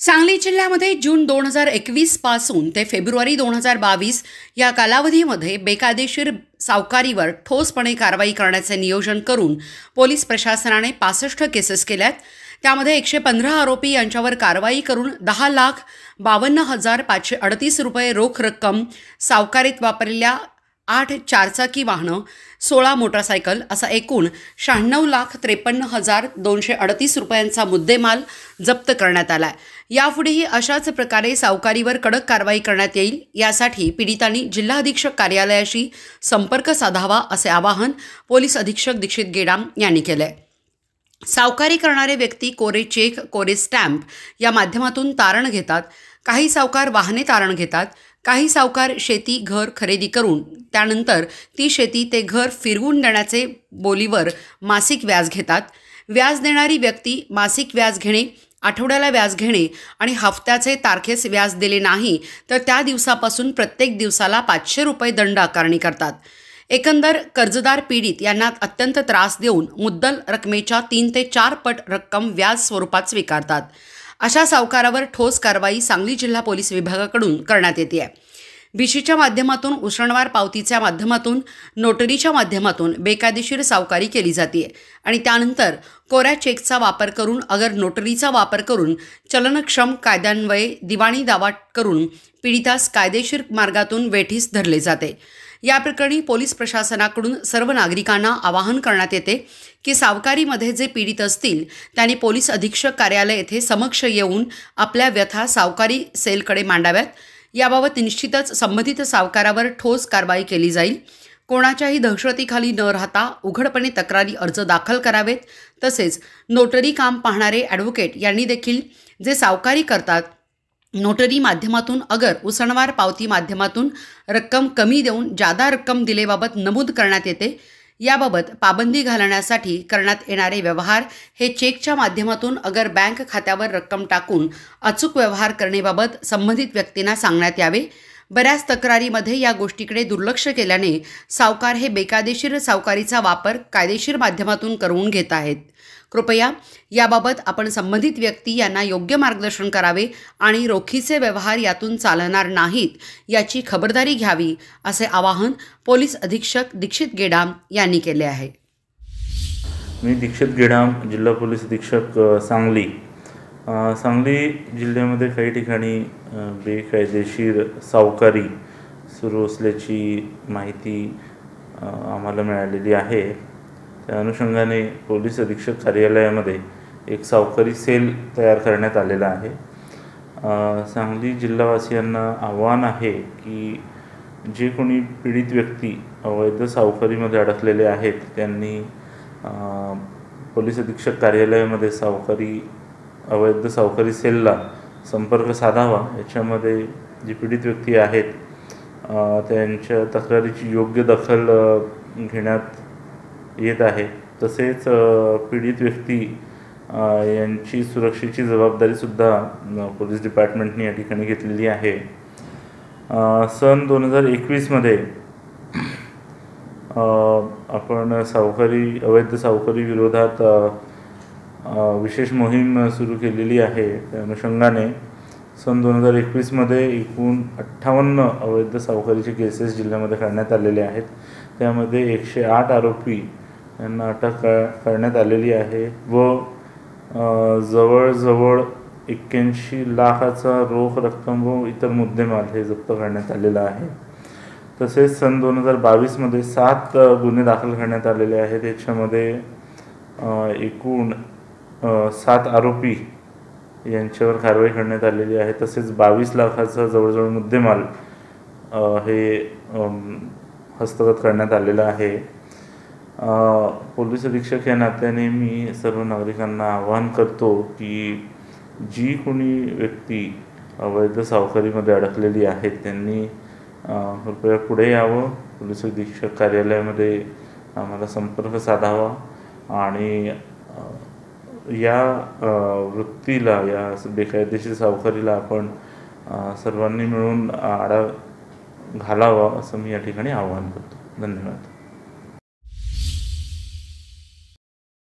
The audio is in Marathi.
सांगली जिल्ह्यामध्ये जून दोन हजार एकवीसपासून ते फेब्रुवारी दोन हजार बावीस या कालावधीमध्ये बेकायदेशीर सावकारीवर ठोसपणे कारवाई करण्याचे नियोजन करून पोलीस प्रशासनाने पासष्ट केसेस केल्यात त्यामध्ये एकशे पंधरा आरोपी यांच्यावर कारवाई करून दहा लाख बावन्न हजार पाचशे अडतीस रुपये रोख रक्कम सावकारीत वापरलेल्या आठ चारचाकी वाहनं सोळा मोटरसायकल असा एकूण शहाण्णव लाख त्रेपन्न हजार दोनशे अडतीस रुपयांचा मुद्देमाल जप्त करण्यात आला आहे यापुढेही अशाच प्रकारे सावकारीवर कडक कारवाई करण्यात येईल यासाठी पीडितांनी जिल्हा अधीक्षक कार्यालयाशी संपर्क साधावा असे आवाहन पोलीस अधीक्षक दीक्षित गेडाम यांनी केलं आहे सावकारी करणारे व्यक्ती कोरे चेक कोरे स्टॅम्प या माध्यमातून तारण घेतात काही सावकार वाहने तारण घेतात काही सावकार शेती घर खरेदी करून त्यानंतर ती शेती ते घर फिरवून देण्याचे बोलीवर मासिक व्याज घेतात व्याज देणारी व्यक्ती मासिक व्याज घेणे आठवड्याला व्याज घेणे आणि हप्त्याचे तारखेस व्याज दिले नाही तर त्या दिवसापासून प्रत्येक दिवसाला पाचशे रुपये दंड आकारणी करतात एकंदर कर्जदार पीडित यांना अत्यंत त्रास देऊन मुद्दल रकमेच्या तीन ते चार पट रक्कम व्याज स्वरूपात स्वीकारतात अशा सावकारावर ठोस कारवाई सांगली जिल्हा पोलीस विभागाकडून करण्यात येते आहे बीशीच्या माध्यमातून उसणवार पावतीच्या माध्यमातून नोटरीच्या माध्यमातून बेकायदेशीर सावकारी केली जाते आणि त्यानंतर कोऱ्या चेकचा वापर करून अगर नोटरीचा वापर करून चलनक्षम कायद्यान्वये दिवाणी दावा करून पीडितास कायदेशीर मार्गातून वेठीस धरले जाते या प्रकरणी पोलीस प्रशासनाकडून सर्व नागरिकांना आवाहन करण्यात येते की सावकारीमध्ये जे पीडित असतील त्यांनी पोलीस अधीक्षक कार्यालय येथे समक्ष येऊन आपल्या व्यथा सावकारी सेलकडे मांडाव्यात याबाबत निश्चितच संबंधित सावकारावर ठोस कारवाई केली जाईल कोणाच्याही दहशतीखाली न राहता उघडपणे तक्रारी अर्ज दाखल करावेत तसेच नोटरी काम पाहणारे ॲडव्होकेट यांनी देखील जे सावकारी करतात नोटरी माध्यमातून अगर उसणवार पावती माध्यमातून रक्कम कमी देऊन जादा रक्कम दिलेबाबत नमूद करण्यात येते याबाबत पाबंदी घालण्यासाठी करण्यात येणारे व्यवहार हे चेकच्या माध्यमातून अगर बँक खात्यावर रक्कम टाकून अचूक व्यवहार करणेबाबत संबंधित व्यक्तींना सांगण्यात यावे बऱ्याच तक्रारीमध्ये या गोष्टीकडे दुर्लक्ष केल्याने सावकार हे बेकायदेशीर सावकारीचा वापर कायदेशीर माध्यमातून करून घेत आहेत कृपया याबाबत आपण संबंधित व्यक्ती यांना योग्य मार्गदर्शन करावे आणि रोखीचे व्यवहार यातून चालणार नाहीत याची खबरदारी घ्यावी असे आवाहन पोलीस अधीक्षक दीक्षित गेडाम यांनी केले आहे मी दीक्षित गेडाम जिल्हा पोलीस अधीक्षक सांगली सांगली जिल्ह्यामध्ये काही ठिकाणी बेकायदेशीर सावकारी सुरू असल्याची माहिती आम्हाला मिळालेली आहे त्या अनुषंगाने पोलीस अधीक्षक कार्यालयामध्ये एक सावकारी सेल तयार करण्यात आलेला आहे सांगली जिल्हावासियांना आव्हान आहे की जे कोणी पीडित व्यक्ती अवैध सावकारीमध्ये अडकलेले आहेत त्यांनी पोलीस अधीक्षक कार्यालयामध्ये सावकारी अवैध सावकारी सेलला संपर्क साधावा याच्यामध्ये जी पीडित व्यक्ती आहेत त्यांच्या तक्रारीची योग्य दखल घेण्यात येत आहे तसेच पीडित व्यक्ती यांची सुरक्षेची जबाबदारीसुद्धा पोलीस डिपार्टमेंटने या ठिकाणी घेतलेली आहे सन दोन हजार एकवीसमध्ये आपण सावकारी अवैध सावकारी विरोधात विशेष मोहीम सुरू केलेली आहे त्या अनुषंगाने सन दोन हजार एकवीसमध्ये एकूण अठ्ठावन्न अवैध सावकारीचे केसेस जिल्ह्यामध्ये करण्यात आलेले आहेत त्यामध्ये एकशे आठ आरोपी यांना अटक करण्यात आलेली आहे व जवळजवळ एक्क्याऐंशी लाखाचा रोख रक्कम व इतर मुद्देमाल हे जप्त करण्यात आलेला आहे तसेच सन दोन हजार बावीसमध्ये सात गुन्हे दाखल करण्यात आलेले आहेत याच्यामध्ये एकूण सात आरोपी यांच्यावर कारवाई करण्यात आलेली आहे तसेच बावीस लाखाचा जवळजवळ मुद्देमाल हे हस्तगत करण्यात आलेला आहे पोलीस अधीक्षक या नात्याने मी सर्व नागरिकांना आवाहन करतो की जी कोणी व्यक्ती अवैध सावकारीमध्ये अडकलेली आहे त्यांनी कृपया पुढे यावं पोलीस अधीक्षक कार्यालयामध्ये आम्हाला संपर्क साधावा आणि या वृत्तीला या बेकायदेशीर सावकारीला आपण सर्वांनी मिळून आडा घालावा असं मी या ठिकाणी आवाहन करतो धन्यवाद